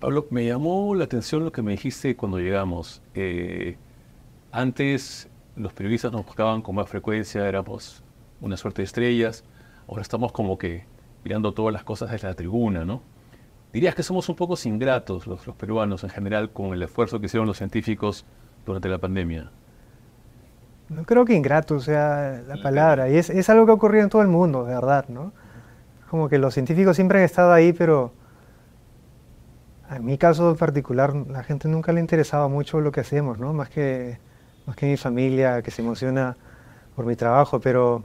Pablo, me llamó la atención lo que me dijiste cuando llegamos. Eh, antes los periodistas nos buscaban con más frecuencia, éramos una suerte de estrellas. Ahora estamos como que mirando todas las cosas desde la tribuna, ¿no? Dirías que somos un poco ingratos los, peruanos en general con el esfuerzo que hicieron los científicos durante la pandemia. No creo que ingrato sea la palabra. Y es, es algo que ha ocurrido en todo el mundo, de verdad, ¿no? Como que los científicos siempre han estado ahí, pero en mi caso en particular, la gente nunca le interesaba mucho lo que hacemos, ¿no? Más que, más que mi familia, que se emociona por mi trabajo, pero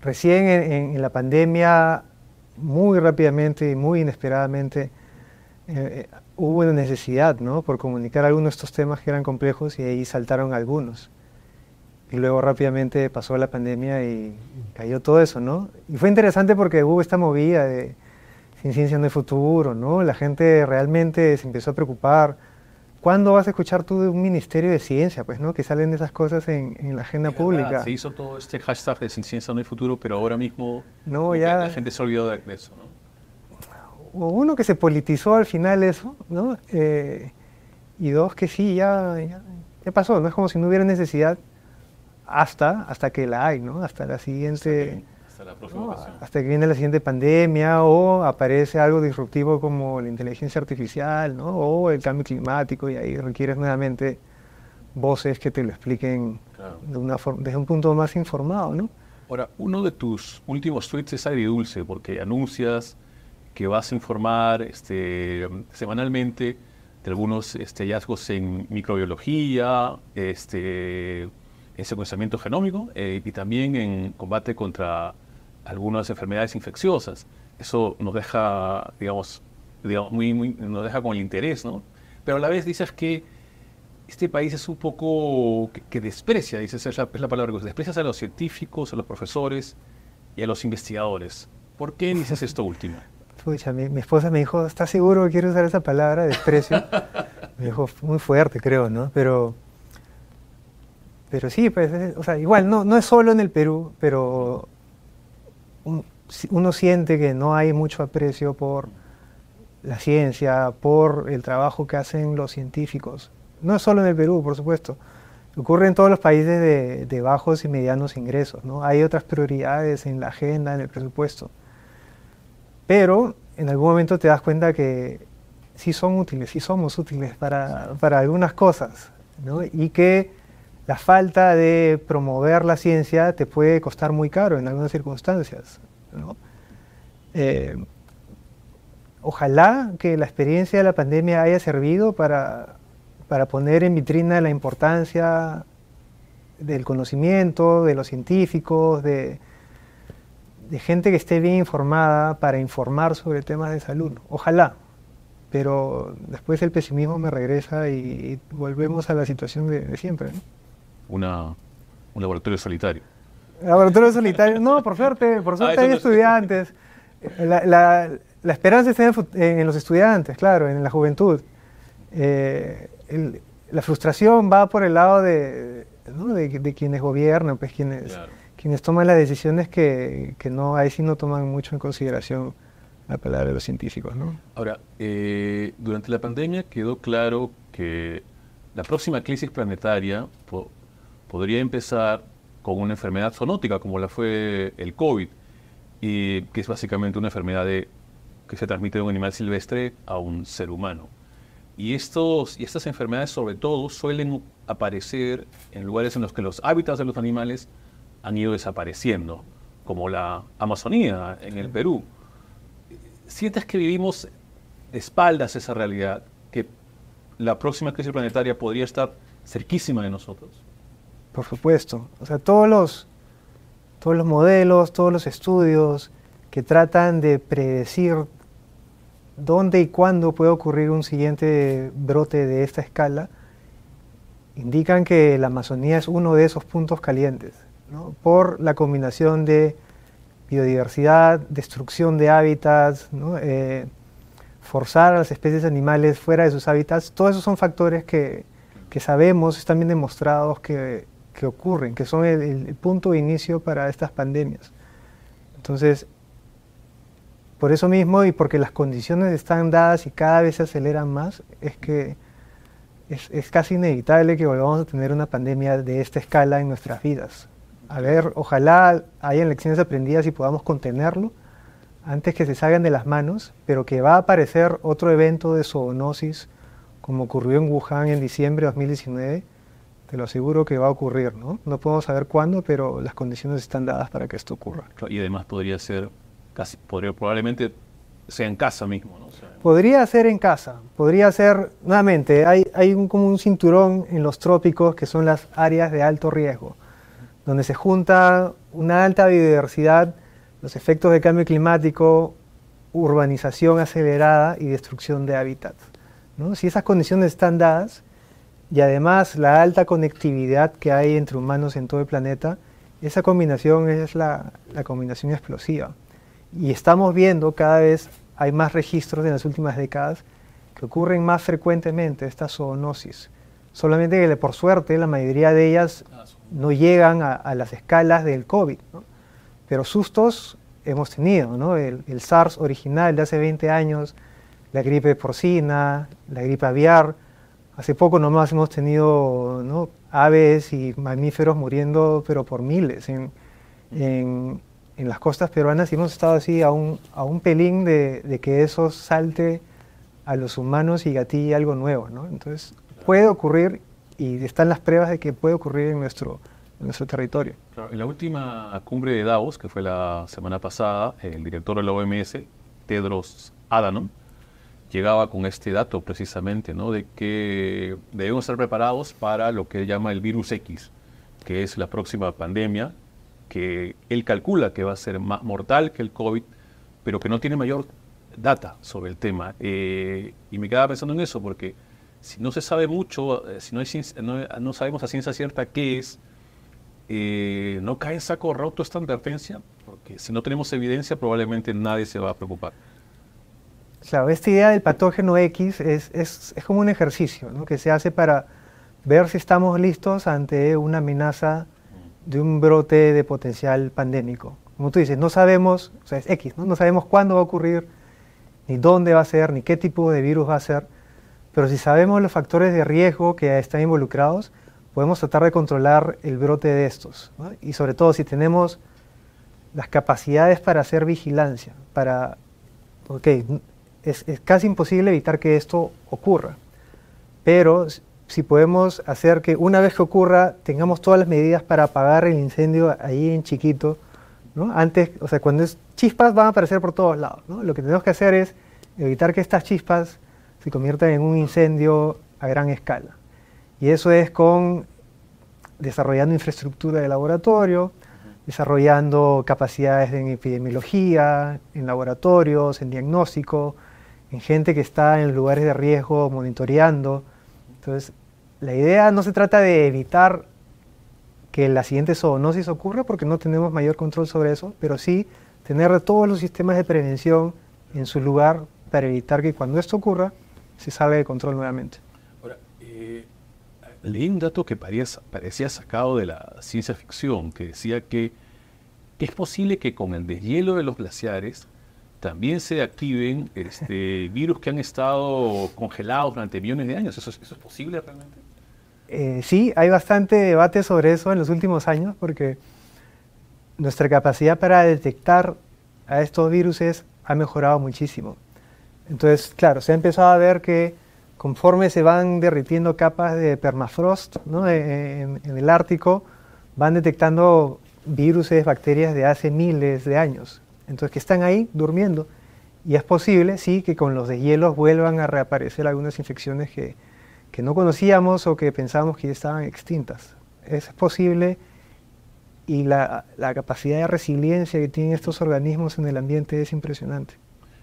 recién en, la pandemia, muy rápidamente y muy inesperadamente, eh, eh, hubo una necesidad, ¿no? Por comunicar algunos de estos temas que eran complejos y ahí saltaron algunos. Y luego rápidamente pasó la pandemia y cayó todo eso, ¿no? Y fue interesante porque hubo esta movida de sin ciencia no hay futuro, ¿no? La gente realmente se empezó a preocupar. ¿Cuándo vas a escuchar tú de un ministerio de ciencia? Pues, ¿no? Que salen esas cosas en, la agenda pública. Se hizo todo este hashtag de sin ciencia no hay futuro, pero ahora mismo la gente se olvidó de eso, ¿no? O uno que se politizó al final eso, ¿no? Eh, y dos que sí, ya, ya, pasó, no es como si no hubiera necesidad hasta, hasta que la hay, ¿no? Hasta la siguiente hasta que viene la siguiente pandemia o aparece algo disruptivo como la inteligencia artificial ¿no? o el cambio climático y ahí requieres nuevamente voces que te lo expliquen de una desde un punto más informado. ¿no? Ahora, uno de tus últimos tweets es agridulce porque anuncias que vas a informar este, semanalmente de algunos este, hallazgos en microbiología, este, en secuenciamiento genómico eh, y también en combate contra algunas enfermedades infecciosas. Eso nos deja, digamos, digamos muy, nos deja con el interés, ¿no? Pero a la vez dices que este país es un poco que, desprecia, dices, es la, es la palabra que usas, desprecias a los científicos, a los profesores y a los investigadores. ¿Por qué dices esto último? Pucha, mi, esposa me dijo, ¿estás seguro que quiero usar esa palabra, desprecio? me dijo, muy fuerte, creo, ¿no? Pero, pero sí, pues, o sea, igual, no, no es solo en el Perú, pero uno siente que no hay mucho aprecio por la ciencia, por el trabajo que hacen los científicos. No es solo en el Perú, por supuesto. Ocurre en todos los países de, bajos y medianos ingresos. ¿no? Hay otras prioridades en la agenda, en el presupuesto. Pero en algún momento te das cuenta que sí son útiles, sí somos útiles para, algunas cosas. Y que la falta de promover la ciencia te puede costar muy caro en algunas circunstancias. ¿no? Eh, ojalá que la experiencia de la pandemia haya servido para, para poner en vitrina la importancia del conocimiento, de los científicos, de, gente que esté bien informada para informar sobre temas de salud. Ojalá. Pero después el pesimismo me regresa y, volvemos a la situación de, de siempre. ¿no? un laboratorio solitario. Laboratorio solitario, no, por suerte, por ah, suerte hay estudiantes. La, esperanza está en, los estudiantes, claro, en la juventud. Eh, la frustración va por el lado de, de, quienes gobiernan, pues quienes, quienes toman las decisiones que, que, no, hay sí no toman mucho en consideración la palabra de los científicos. ¿no? Ahora, eh, durante la pandemia quedó claro que la próxima crisis planetaria podría empezar con una enfermedad zoonótica como la fue el COVID, y que es básicamente una enfermedad que se transmite de un animal silvestre a un ser humano. Y, estos, y estas enfermedades sobre todo suelen aparecer en lugares en los que los hábitats de los animales han ido desapareciendo, como la Amazonía en el Perú. ¿Sientes que vivimos de espaldas esa realidad, que la próxima crisis planetaria podría estar cerquísima de nosotros? Por supuesto. O sea, todos los, todos los modelos, todos los estudios que tratan de predecir dónde y cuándo puede ocurrir un siguiente brote de esta escala, indican que la Amazonía es uno de esos puntos calientes, por la combinación de biodiversidad, destrucción de hábitats, eh, forzar a las especies animales fuera de sus hábitats, todos esos son factores que, que sabemos, están bien demostrados que que ocurren, que son el, punto de inicio para estas pandemias. Entonces, por eso mismo y porque las condiciones están dadas y cada vez se aceleran más, es que es, es, casi inevitable que volvamos a tener una pandemia de esta escala en nuestras vidas. A ver, ojalá hayan lecciones aprendidas y podamos contenerlo antes que se salgan de las manos, pero que va a aparecer otro evento de zoonosis como ocurrió en Wuhan en diciembre de 2019 te lo aseguro que va a ocurrir, ¿no? No podemos saber cuándo, pero las condiciones están dadas para que esto ocurra. Y además podría ser, casi, podría, probablemente sea en casa mismo, ¿no? podría ser en casa, podría ser, nuevamente, hay, hay como un cinturón en los trópicos que son las áreas de alto riesgo, donde se junta una alta biodiversidad, los efectos de cambio climático, urbanización acelerada y destrucción de hábitat. ¿no? Si esas condiciones están dadas, y además la alta conectividad que hay entre humanos en todo el planeta, esa combinación es la, combinación explosiva. Y estamos viendo cada vez, hay más registros en las últimas décadas que ocurren más frecuentemente estas zoonosis. Solamente que por suerte la mayoría de ellas no llegan a, las escalas del COVID. Pero sustos hemos tenido, el, el SARS original de hace 20 años, la gripe porcina, la gripe aviar, Hace poco nomás hemos tenido aves y mamíferos muriendo, pero por miles en, las costas peruanas y hemos estado así a un, a un pelín de, que eso salte a los humanos y gatille algo nuevo. ¿no? Entonces puede ocurrir y están las pruebas de que puede ocurrir en nuestro, nuestro territorio. en la última cumbre de Davos, que fue la semana pasada, el director de la OMS, Tedros Adhanom, llegaba con este dato precisamente, ¿no? de que debemos estar preparados para lo que llama el virus X, que es la próxima pandemia, que él calcula que va a ser más mortal que el COVID, pero que no tiene mayor data sobre el tema. Eh, y me quedaba pensando en eso, porque si no se sabe mucho, eh, si no, sabemos a ciencia cierta qué es, eh, no cae en saco roto esta advertencia, porque si no tenemos evidencia probablemente nadie se va a preocupar. Claro, esta idea del patógeno X es, como un ejercicio ¿no? que se hace para ver si estamos listos ante una amenaza de un brote de potencial pandémico. Como tú dices, no sabemos, o sea, es X, ¿no? no sabemos cuándo va a ocurrir, ni dónde va a ser, ni qué tipo de virus va a ser, pero si sabemos los factores de riesgo que están involucrados, podemos tratar de controlar el brote de estos. Y sobre todo si tenemos las capacidades para hacer vigilancia, para, ok, es, es, casi imposible evitar que esto ocurra. Pero si podemos hacer que una vez que ocurra tengamos todas las medidas para apagar el incendio ahí en chiquito, ¿no? Antes, o sea, cuando es chispas van a aparecer por todos lados, ¿no? Lo que tenemos que hacer es evitar que estas chispas se conviertan en un incendio a gran escala. Y eso es con desarrollando infraestructura de laboratorio, desarrollando capacidades en epidemiología, en laboratorios, en diagnóstico, en gente que está en lugares de riesgo monitoreando. Entonces, la idea no se trata de evitar que la siguiente zoonosis ocurra porque no tenemos mayor control sobre eso, pero sí tener todos los sistemas de prevención en su lugar para evitar que cuando esto ocurra se salga de control nuevamente. Ahora, eh, leí un dato que parecía, sacado de la ciencia ficción, que decía que es posible que con el deshielo de los glaciares también se activen este, virus que han estado congelados durante millones de años. ¿Eso, es posible realmente? Eh, sí, hay bastante debate sobre eso en los últimos años porque nuestra capacidad para detectar a estos virus ha mejorado muchísimo. Entonces, claro, se ha empezado a ver que conforme se van derritiendo capas de permafrost eh, eh, en, el Ártico, van detectando virus, bacterias de hace miles de años entonces que están ahí durmiendo. Y es posible, sí, que con los deshielos vuelvan a reaparecer algunas infecciones que, no conocíamos o que pensábamos que ya estaban extintas. es posible y la, capacidad de resiliencia que tienen estos organismos en el ambiente es impresionante.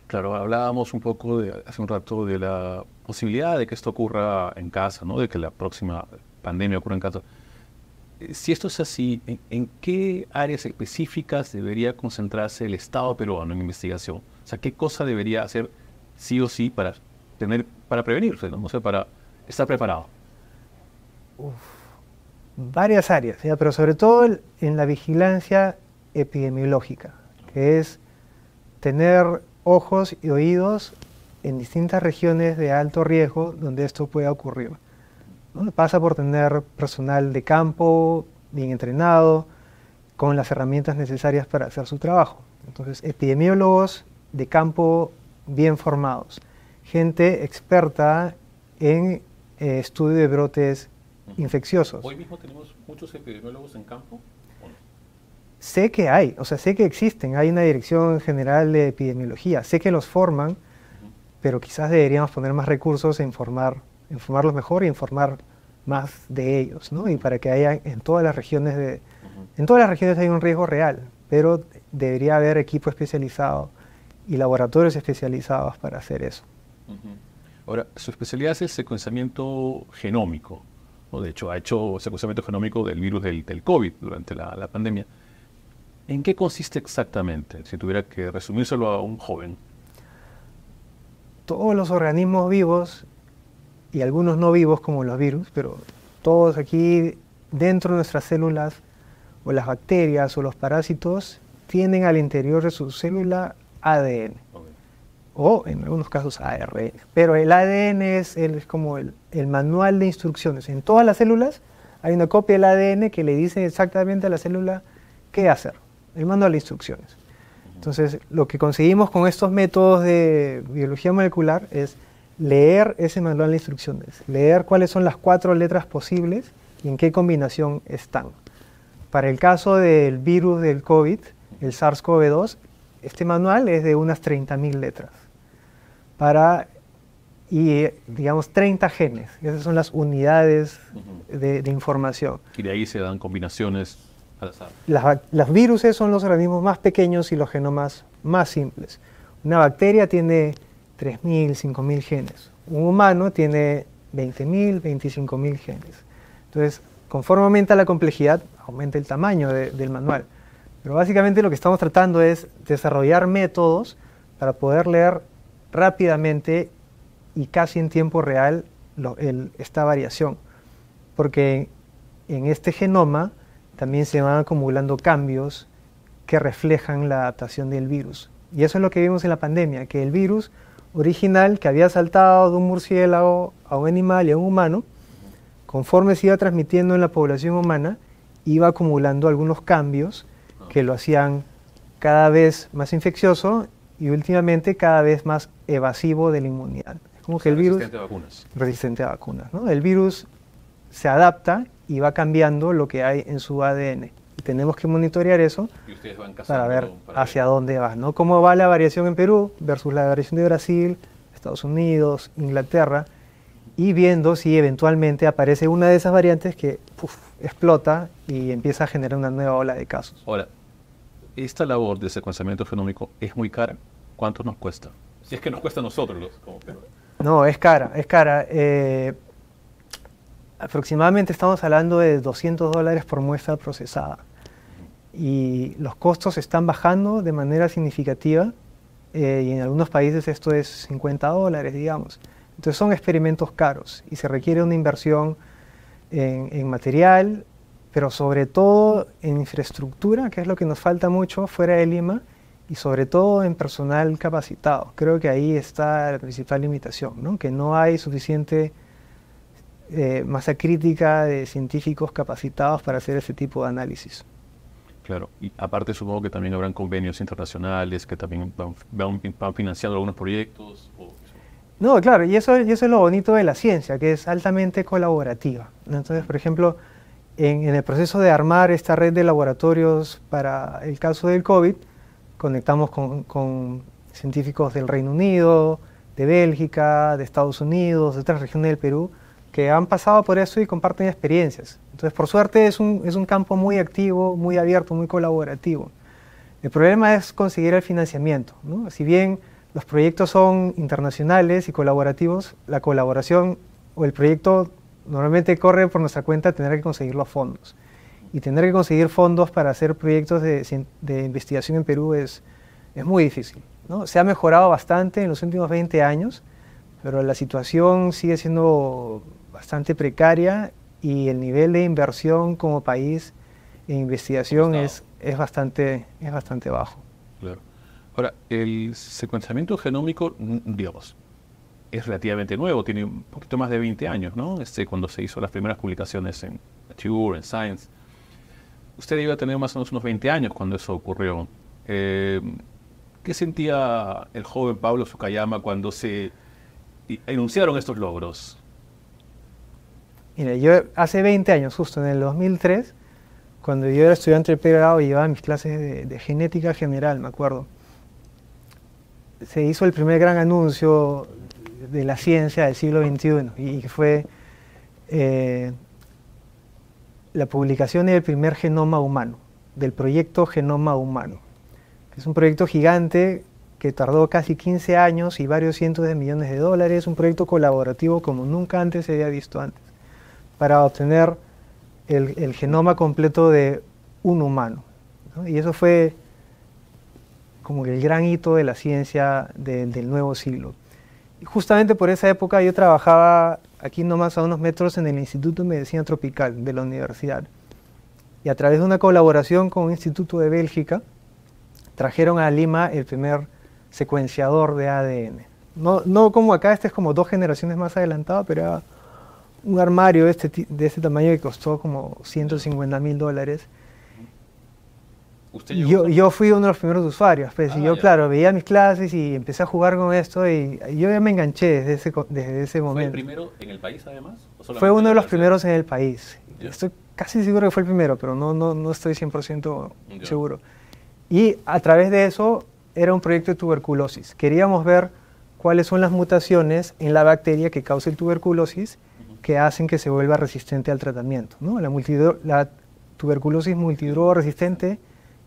Claro, hablábamos un poco de, hace un rato de la posibilidad de que esto ocurra en casa, ¿no? de que la próxima pandemia ocurra en casa si esto es así, ¿en, qué áreas específicas debería concentrarse el Estado peruano en investigación? O sea, ¿qué cosa debería hacer sí o sí para tener, para prevenirse, ¿no? o sea, para estar preparado? varias áreas, pero sobre todo en la vigilancia epidemiológica, que es tener ojos y oídos en distintas regiones de alto riesgo donde esto pueda ocurrir Pasa por tener personal de campo, bien entrenado, con las herramientas necesarias para hacer su trabajo. Entonces, epidemiólogos de campo bien formados, gente experta en eh, estudio de brotes infecciosos. ¿Hoy mismo tenemos muchos epidemiólogos en campo? Sé que hay, o sea, sé que existen, hay una dirección general de epidemiología, sé que los forman, pero quizás deberíamos poner más recursos en formar informarlos mejor y informar más de ellos, ¿no? Y para que haya en todas las regiones de, en todas las regiones hay un riesgo real, pero debería haber equipo especializado y laboratorios especializados para hacer eso. Ahora, su especialidad es el secuenciamiento genómico. o De hecho, ha hecho secuenciamiento genómico del virus del, COVID durante la, la, pandemia. ¿En qué consiste exactamente? Si tuviera que resumírselo a un joven. Todos los organismos vivos y algunos no vivos como los virus, pero todos aquí dentro de nuestras células o las bacterias o los parásitos tienen al interior de su célula ADN o en algunos casos ARN. Pero el ADN es, el, es como el, el, manual de instrucciones. En todas las células hay una copia del ADN que le dice exactamente a la célula qué hacer, el manual de instrucciones. Entonces, lo que conseguimos con estos métodos de biología molecular es leer ese manual de instrucciones, leer cuáles son las cuatro letras posibles y en qué combinación están. Para el caso del virus del COVID, el SARS-CoV-2, este manual es de unas 30.000 letras. Para, y eh, digamos, 30 genes. Esas son las unidades de, información. Y de ahí se dan combinaciones al Las, las viruses son los organismos más pequeños y los genomas más simples. Una bacteria tiene 3.000, 5.000 genes. Un humano tiene 20.000, 25.000 genes. Entonces, conforme aumenta la complejidad, aumenta el tamaño del manual. Pero básicamente lo que estamos tratando es desarrollar métodos para poder leer rápidamente y casi en tiempo real esta variación. Porque en este genoma también se van acumulando cambios que reflejan la adaptación del virus. Y eso es lo que vimos en la pandemia, que el virus original que había saltado de un murciélago a un animal y a un humano, conforme se iba transmitiendo en la población humana, iba acumulando algunos cambios que lo hacían cada vez más infeccioso y últimamente cada vez más evasivo de la inmunidad. como que el virus... Resistente a vacunas. Resistente a vacunas. El virus se adapta y va cambiando lo que hay en su ADN. Y tenemos que monitorear eso para ver hacia dónde va, ¿no? Cómo va la variación en Perú versus la variación de Brasil, Estados Unidos, Inglaterra, y viendo si eventualmente aparece una de esas variantes que explota y empieza a generar una nueva ola de casos. Ahora, esta labor de secuenciamiento fenómico es muy cara. ¿Cuánto nos cuesta? Si es que nos cuesta a nosotros los, como Perú. No, es cara, es cara. Eh, aproximadamente estamos hablando de 200 dólares por muestra procesada. Y los costos están bajando de manera significativa eh, y en algunos países esto es 50 dólares, digamos. Entonces son experimentos caros y se requiere una inversión en, material, pero sobre todo en infraestructura, que es lo que nos falta mucho fuera de Lima, y sobre todo en personal capacitado. Creo que ahí está la principal limitación, ¿no? que no hay suficiente eh, masa crítica de científicos capacitados para hacer ese tipo de análisis. Claro, y aparte supongo que también habrán convenios internacionales que también van, van, financiando algunos proyectos. No, claro, y eso, es lo bonito de la ciencia, que es altamente colaborativa. Entonces, por ejemplo, en, el proceso de armar esta red de laboratorios para el caso del COVID, conectamos con, con científicos del Reino Unido, de Bélgica, de Estados Unidos, de otras regiones del Perú, que han pasado por eso y comparten experiencias. Entonces, por suerte, es un, es un campo muy activo, muy abierto, muy colaborativo. El problema es conseguir el financiamiento. Si bien los proyectos son internacionales y colaborativos, la colaboración o el proyecto normalmente corre por nuestra cuenta tener que conseguir los fondos. Y tener que conseguir fondos para hacer proyectos de, de investigación en Perú es, es muy difícil. ¿no? Se ha mejorado bastante en los últimos 20 años, pero la situación sigue siendo bastante precaria y el nivel de inversión como país en investigación es, es, bastante, es bastante bajo. Ahora, el secuenciamiento genómico, mm, digamos, es relativamente nuevo, tiene un poquito más de 20 años, ¿no? Este, cuando se hizo las primeras publicaciones en Nature, en Science. Usted iba a tener más o menos unos 20 años cuando eso ocurrió. Eh, ¿Qué sentía el joven Pablo Sukayama cuando se enunciaron estos logros? yo hace 20 años, justo en el 2003, cuando yo era estudiante de pregrado y llevaba mis clases de, genética general, me acuerdo, se hizo el primer gran anuncio de la ciencia del siglo XXI y, fue eh, la publicación del primer genoma humano, del proyecto Genoma Humano, es un proyecto gigante que tardó casi 15 años y varios cientos de millones de dólares, un proyecto colaborativo como nunca antes se había visto antes para obtener el, genoma completo de un humano. Y eso fue como el gran hito de la ciencia del nuevo siglo. Y justamente por esa época yo trabajaba aquí nomás a unos metros en el Instituto de Medicina Tropical de la universidad. Y a través de una colaboración con un instituto de Bélgica, trajeron a Lima el primer secuenciador de ADN. No, no como acá, este es como dos generaciones más adelantado, pero un armario este de este, tamaño que costó como 150 mil dólares. yo, fui uno de los primeros usuarios, pues, ah, yo, claro, veía mis clases y empecé a jugar con esto y yo ya me enganché desde ese, desde ese momento. ¿Fue el primero en el país, además? Fue uno de los primeros en el país. Estoy casi seguro que fue el primero, pero no, no, no estoy 100% seguro. Y a través de eso era un proyecto de tuberculosis. Queríamos ver cuáles son las mutaciones en la bacteria que causa el tuberculosis que hacen que se vuelva resistente al tratamiento. ¿no? La, la, tuberculosis multidrogo resistente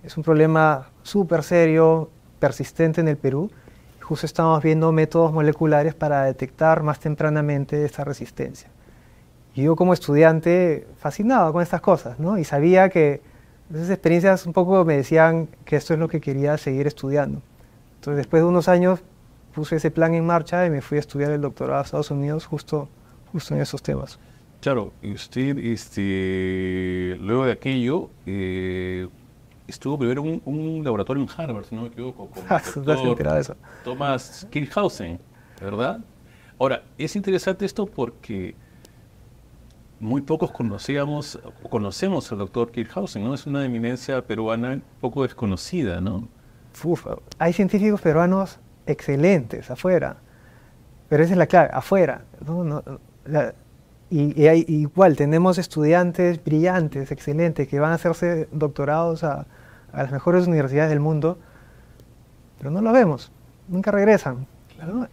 es un problema súper serio, persistente en el Perú. Justo estamos viendo métodos moleculares para detectar más tempranamente esta resistencia. yo como estudiante fascinado con estas cosas, ¿no? Y sabía que esas experiencias un poco me decían que esto es lo que quería seguir estudiando. Entonces después de unos años puse ese plan en marcha y me fui a estudiar el doctorado a Estados Unidos justo justo en esos temas. Claro, y usted, este, luego de aquello, eh, estuvo primero en un, laboratorio en Harvard, si no me equivoco, con ah, doctor Thomas Kirchhausen, ¿verdad? Ahora, es interesante esto porque muy pocos conocíamos, conocemos al doctor Kirchhausen, ¿no? Es una eminencia peruana poco desconocida, ¿no? ...fufa... hay científicos peruanos excelentes afuera, pero esa es la clave, afuera. ¿no? no y, igual tenemos estudiantes brillantes, excelentes, que van a hacerse doctorados a, las mejores universidades del mundo, pero no lo vemos, nunca regresan.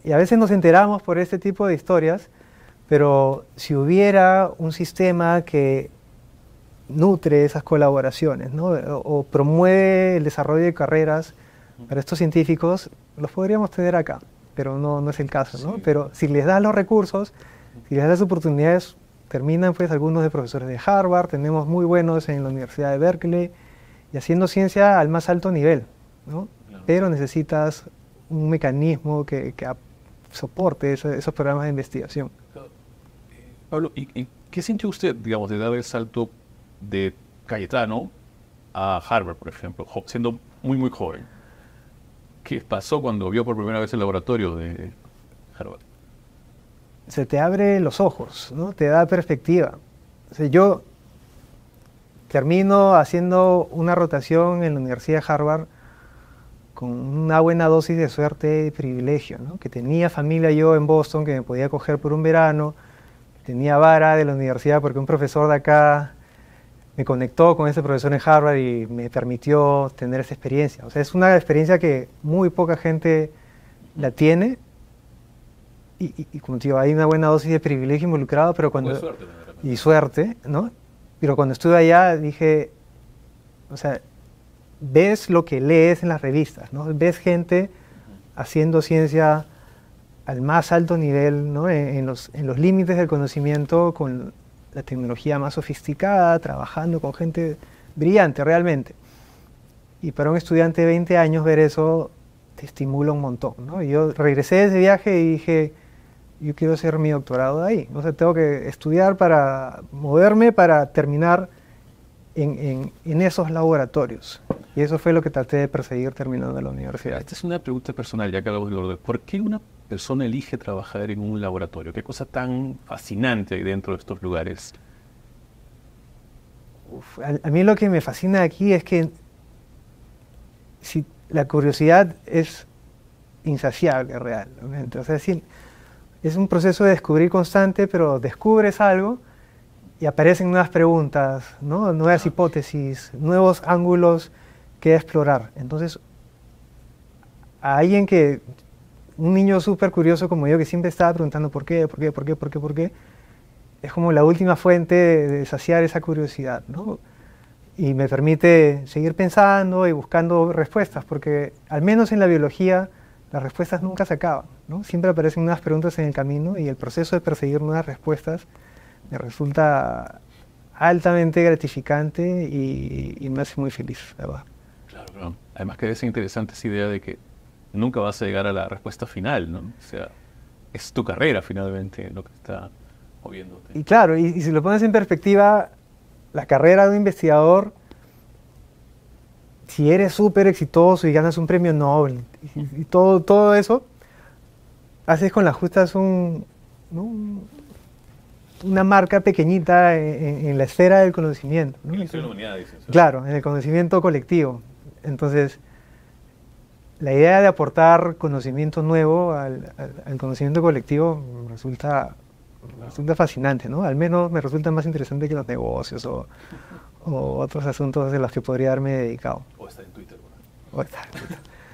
Y a veces nos enteramos por este tipo de historias, pero si hubiera un sistema que nutre esas colaboraciones o, promueve el desarrollo de carreras para estos científicos, los podríamos tener acá, pero no, no es el caso. Pero si les das los recursos, si les oportunidades, terminan pues algunos de profesores de Harvard, tenemos muy buenos en la Universidad de Berkeley y haciendo ciencia al más alto nivel, ¿no? Pero necesitas un mecanismo que, soporte esos, programas de investigación. Eh, Pablo, ¿y, qué sintió usted, digamos, de dar el salto de Cayetano a Harvard, por ejemplo, siendo muy, muy joven? ¿Qué pasó cuando vio por primera vez el laboratorio de Harvard? se te abre los ojos, ¿no? te da perspectiva. yo termino haciendo una rotación en la Universidad de Harvard con una buena dosis de suerte y privilegio, que tenía familia yo en Boston que me podía coger por un verano, tenía vara de la universidad porque un profesor de acá me conectó con ese profesor en Harvard y me permitió tener esa experiencia. O sea, es una experiencia que muy poca gente la tiene y, como te digo, hay una buena dosis de privilegio involucrado, pero cuando... y suerte, ¿no? Pero cuando estuve allá dije, o sea, ves lo que lees en las revistas, ¿no? Ves gente haciendo ciencia al más alto nivel, ¿no? en, los, en los límites del conocimiento, con la tecnología más sofisticada, trabajando con gente brillante realmente. Y para un estudiante de 20 años ver eso te estimula un montón. ¿no? yo regresé de ese viaje y dije, yo quiero hacer mi doctorado ahí. O sea, tengo que estudiar para moverme, para terminar en, en, en, esos laboratorios. Y eso fue lo que traté de perseguir terminando la universidad. Esta es una pregunta personal, ya que lo de ¿por qué una persona elige trabajar en un laboratorio? ¿Qué cosa tan fascinante hay dentro de estos lugares? a, mí lo que me fascina aquí es que si la curiosidad es insaciable realmente. O sea, es un proceso de descubrir constante, pero descubres algo y aparecen nuevas preguntas, nuevas ah. hipótesis, nuevos ángulos que explorar. Entonces, a alguien que, un niño súper curioso como yo, que siempre estaba preguntando por qué, por qué, por qué, por qué, por qué, es como la última fuente de, saciar esa curiosidad, ¿no? Y me permite seguir pensando y buscando respuestas, porque al menos en la biología, las respuestas nunca se acaban, ¿no? Siempre aparecen nuevas preguntas en el camino y el proceso de perseguir nuevas respuestas me resulta altamente gratificante y, me hace muy feliz, Además que es interesante esa idea de que nunca vas a llegar a la respuesta final, ¿no? O sea, es tu carrera finalmente lo que está moviéndote. Y claro, y si lo pones en perspectiva, la carrera de un investigador si eres súper exitoso y ganas un premio Nobel y, todo, todo eso, haces con las justas un, una marca pequeñita en, la esfera del conocimiento. En la de la humanidad, Claro, en el conocimiento colectivo. Entonces, la idea de aportar conocimiento nuevo al, conocimiento colectivo resulta, resulta fascinante, ¿no? Al menos me resulta más interesante que los negocios o, o otros asuntos de los que podría haberme dedicado está en Twitter.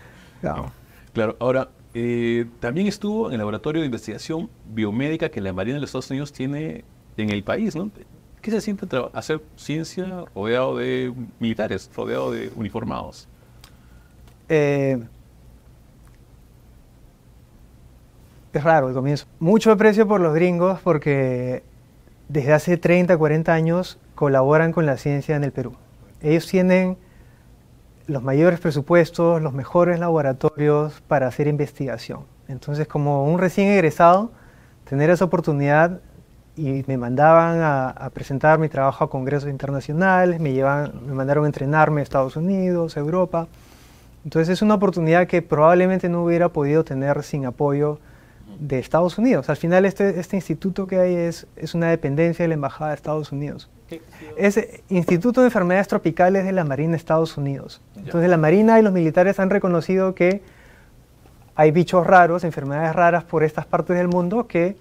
Claro, ahora, eh, también estuvo en el laboratorio de investigación biomédica que la Marina de los Estados Unidos tiene en el país, ¿Qué se siente hacer ciencia rodeado de militares, rodeado de uniformados? Eh, es raro el comienzo. Mucho aprecio por los gringos porque desde hace 30, 40 años colaboran con la ciencia en el Perú. Ellos tienen los mayores presupuestos, los mejores laboratorios para hacer investigación. Entonces, como un recién egresado, tener esa oportunidad y me mandaban a, presentar mi trabajo a congresos internacionales, me, llevan, me mandaron a entrenarme a Estados Unidos, a Europa. Entonces es una oportunidad que probablemente no hubiera podido tener sin apoyo de Estados Unidos. Al final este, este, instituto que hay es, es una dependencia de la Embajada de Estados Unidos. Es Instituto de Enfermedades Tropicales de la Marina de Estados Unidos. Entonces la Marina y los militares han reconocido que hay bichos raros, enfermedades raras por estas partes del mundo que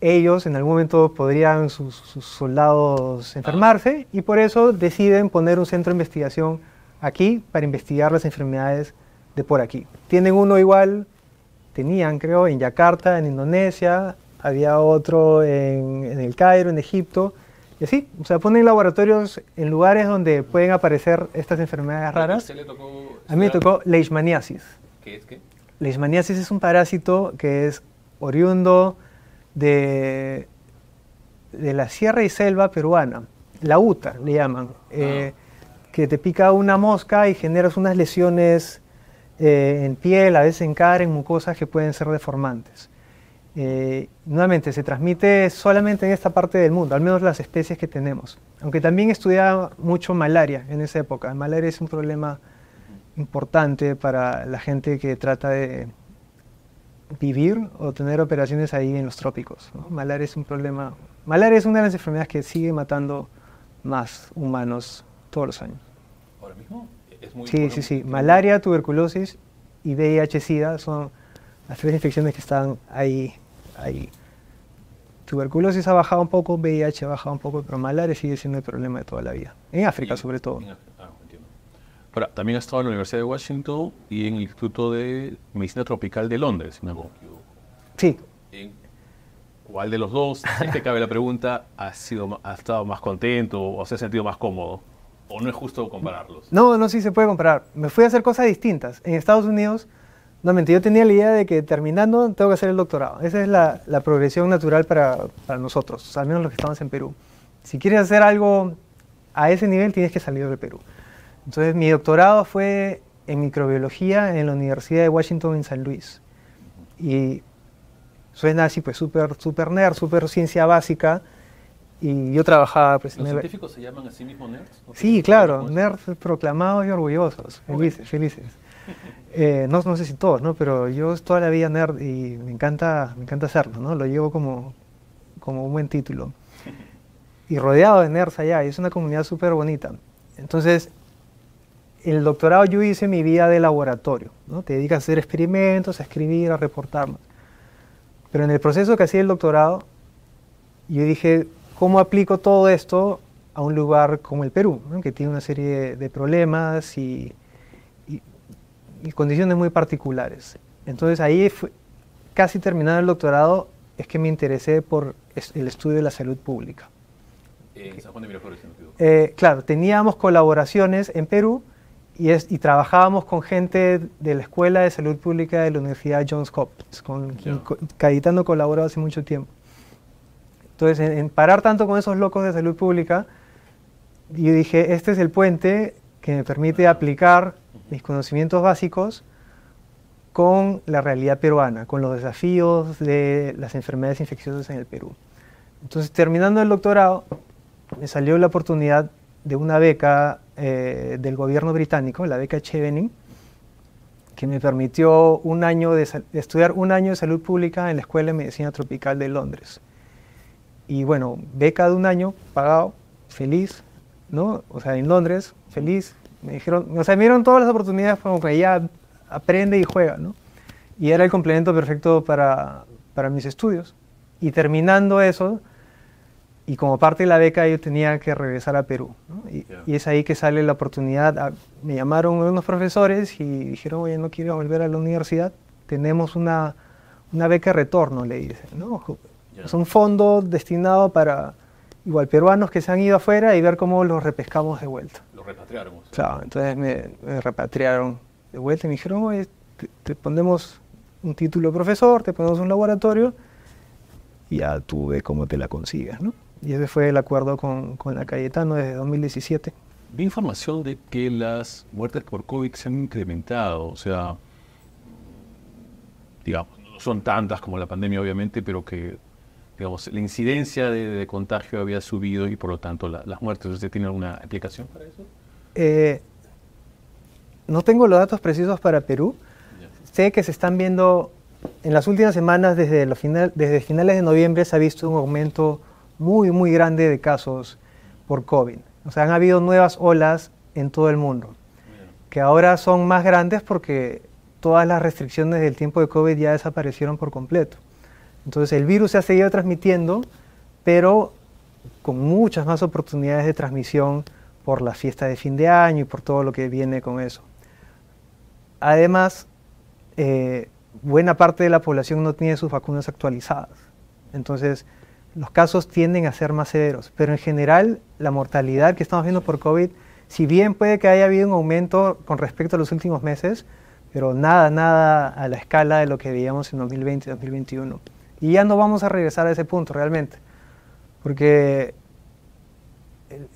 ellos en algún momento podrían sus, sus soldados enfermarse y por eso deciden poner un centro de investigación aquí para investigar las enfermedades de por aquí. Tienen uno igual tenían, creo, en Yakarta, en Indonesia, había otro en, el Cairo, en Egipto, y así. O sea, ponen laboratorios en lugares donde pueden aparecer estas enfermedades raras. ¿A, mí me tocó leishmaniasis. ¿Qué es qué? Leishmaniasis es un parásito que es oriundo de, de la sierra y selva peruana. La UTA le llaman. Ah. Eh, que te pica una mosca y generas unas lesiones eh, en piel, a veces en cara, en mucosas que pueden ser deformantes. Eh, nuevamente, se transmite solamente en esta parte del mundo, al menos las especies que tenemos. Aunque también estudiaba mucho malaria en esa época. malaria es un problema importante para la gente que trata de vivir o tener operaciones ahí en los trópicos. Malaria es un problema. Malaria es una de las enfermedades que sigue matando más humanos todos los años. ¿Ahora mismo? Sí, sí, sí. Malaria, tuberculosis y VIH-Sida son las tres infecciones que están ahí, Tuberculosis ha bajado un poco, VIH ha bajado un poco, pero malaria sigue siendo el problema de toda la vida. En África, sobre todo. Ah, entiendo. también ha estado en la Universidad de Washington y en el Instituto de Medicina Tropical de Londres, no Sí. ¿Cuál de los dos? Si te cabe la pregunta, ha sido, ha estado más contento o se ha sentido más cómodo? ¿O no es justo compararlos? No, no, sí se puede comparar. Me fui a hacer cosas distintas. En Estados Unidos, no yo tenía la idea de que terminando tengo que hacer el doctorado. Esa es la, progresión natural para, nosotros, al menos los que estamos en Perú. Si quieres hacer algo a ese nivel, tienes que salir de Perú. Entonces, mi doctorado fue en microbiología en la Universidad de Washington en San Luis. Y suena así, pues, súper nerd, súper ciencia básica y yo trabajaba... Pues, ¿Los científicos se llaman a sí mismos nerds? Sí, claro, nerds proclamados y orgullosos, felices, felices. Eh, no, no sé si todos, ¿no? Pero yo toda la vida nerd y me encanta, me encanta hacerlo, ¿no? Lo llevo como, como un buen título. Y rodeado de nerds allá, y es una comunidad súper bonita. Entonces, el doctorado yo hice mi vida de laboratorio, ¿no? Te dedicas a hacer experimentos, a escribir, a reportar. Pero en el proceso que hacía el doctorado, yo dije, ¿Cómo aplico todo esto a un lugar como el Perú, que tiene una serie de, problemas y, condiciones muy particulares? Entonces ahí, casi terminado el doctorado, es que me interesé por el estudio de la salud pública. En eh, San Juan de Miraflores, eh, claro, teníamos colaboraciones en Perú y, trabajábamos con gente de la Escuela de Salud Pública de la Universidad Johns Hopkins, con quien Caditano colaboró hace mucho tiempo. Entonces, en, parar tanto con esos locos de salud pública, yo dije, este es el puente que me permite aplicar mis conocimientos básicos con la realidad peruana, con los desafíos de las enfermedades infecciosas en el Perú. Entonces, terminando el doctorado, me salió la oportunidad de una beca eh, del gobierno británico, la beca Chevening, que me permitió un año estudiar un año de salud pública en la Escuela de Medicina Tropical de Londres. Y bueno, beca de un año, pagado, feliz, ¿no? O sea, en Londres, feliz. Me dijeron, o sea, me dieron todas las oportunidades como que ya aprende y juega, ¿no? Y era el complemento perfecto para, para mis estudios. Y terminando eso, y como parte de la beca yo tenía que regresar a Perú. ¿no? Y, es ahí que sale la oportunidad. Ah, me llamaron unos profesores y dijeron, oye, no quiero volver a la universidad, tenemos una, una beca de retorno, le dicen, ¿no? son fondos destinados para igual peruanos que se han ido afuera y ver cómo los repescamos de vuelta. Los repatriamos. Claro, entonces me, repatriaron de vuelta y me dijeron, te, ponemos un título de profesor, te ponemos un laboratorio y ya tú ves cómo te la consigas, ¿no? Y ese fue el acuerdo con, con la Cayetano desde 2017. Vi información de que las muertes por COVID se han incrementado, o sea, digamos, no son tantas como la pandemia obviamente, pero que digamos, la incidencia de, contagio había subido y por lo tanto las muertes. ¿Usted tiene alguna explicación para eso? Eh, no tengo los datos precisos para Perú. Sé que se están viendo, en las últimas semanas, desde, lo final, desde finales de noviembre, se ha visto un aumento muy, muy grande de casos por COVID. O sea, han habido nuevas olas en todo el mundo, que ahora son más grandes porque todas las restricciones del tiempo de COVID ya desaparecieron por completo. Entonces el virus se ha seguido transmitiendo, pero con muchas más oportunidades de transmisión por la fiesta de fin de año y por todo lo que viene con eso. Además, eh, buena parte de la población no tiene sus vacunas actualizadas. Entonces, los casos tienden a ser más severos, pero en general la mortalidad que estamos viendo por COVID, si bien puede que haya habido un aumento con respecto a los últimos meses, pero nada, nada a la escala de lo que veíamos en 2020 2021. Y ya no vamos a regresar a ese punto realmente, porque el,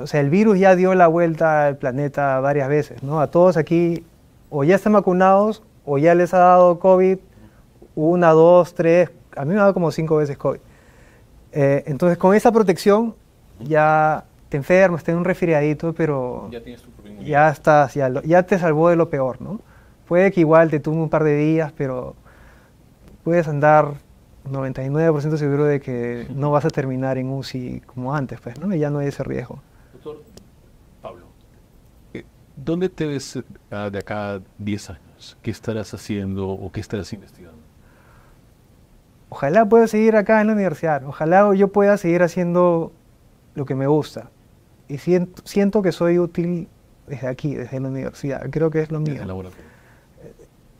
o sea, el virus ya dio la vuelta al planeta varias veces, ¿no? A todos aquí o ya están vacunados o ya les ha dado COVID una, dos, tres, a mí me ha dado como cinco veces COVID. Eh, entonces con esa protección ya te enfermas, te un resfriadito, pero ya, ya estás, ya, te salvó de lo peor, ¿no? Puede que igual te tome un par de días, pero puedes andar 99% seguro de que no vas a terminar en UCI como antes, pues, ¿no? ya no hay ese riesgo. Doctor Pablo, eh, ¿dónde te ves ah, de acá 10 años? ¿Qué estarás haciendo o qué estarás investigando? Ojalá pueda seguir acá en la universidad, ojalá yo pueda seguir haciendo lo que me gusta. Y siento, siento que soy útil desde aquí, desde la universidad, creo que es lo mío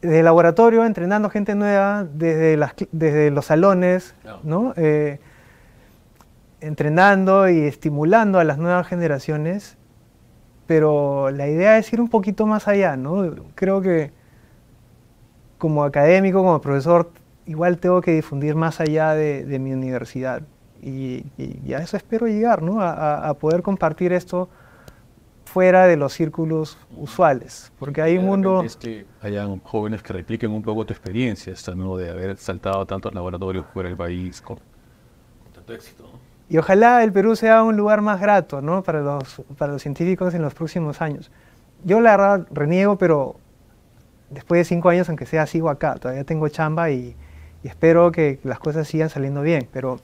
el laboratorio, entrenando gente nueva, desde, las, desde los salones, ¿no? Eh, entrenando y estimulando a las nuevas generaciones, pero la idea es ir un poquito más allá, ¿no? Creo que como académico, como profesor, igual tengo que difundir más allá de, mi universidad. Y, a eso espero llegar, ¿no? a poder compartir esto fuera de los círculos usuales, porque hay un mundo... Es que hayan jóvenes que repliquen un poco tu experiencia, esta, ¿no? de haber saltado tantos laboratorios fuera del país con tanto éxito. Y ojalá el Perú sea un lugar más grato ¿no? para, los, para los científicos en los próximos años. Yo la verdad reniego, pero después de cinco años, aunque sea, sigo acá, todavía tengo chamba y, espero que las cosas sigan saliendo bien, pero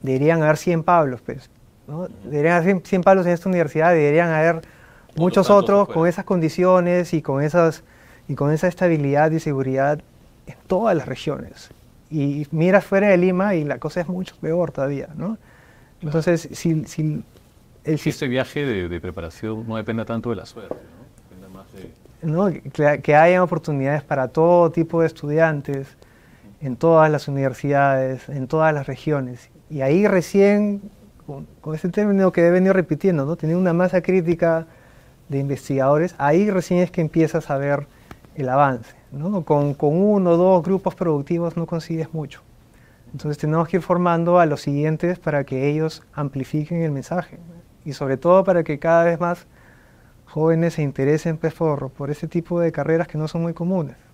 deberían haber 100 Pablos, pues, Deberían haber 100 palos en esta universidad, deberían haber muchos otros con esas condiciones y con, esas, y con esa estabilidad y seguridad en todas las regiones. Y miras fuera de Lima y la cosa es mucho peor todavía, ¿no? Entonces, si, el, este viaje de, preparación no depende tanto de la suerte, ¿no? que, haya oportunidades para todo tipo de estudiantes en todas las universidades, en todas las regiones. Y ahí recién con, ese término que he venido repitiendo, ¿no? Tener una masa crítica de investigadores, ahí recién es que empiezas a ver el avance, Con, uno o dos grupos productivos no consigues mucho. Entonces tenemos que ir formando a los siguientes para que ellos amplifiquen el mensaje y sobre todo para que cada vez más jóvenes se interesen pues, por ese tipo de carreras que no son muy comunes.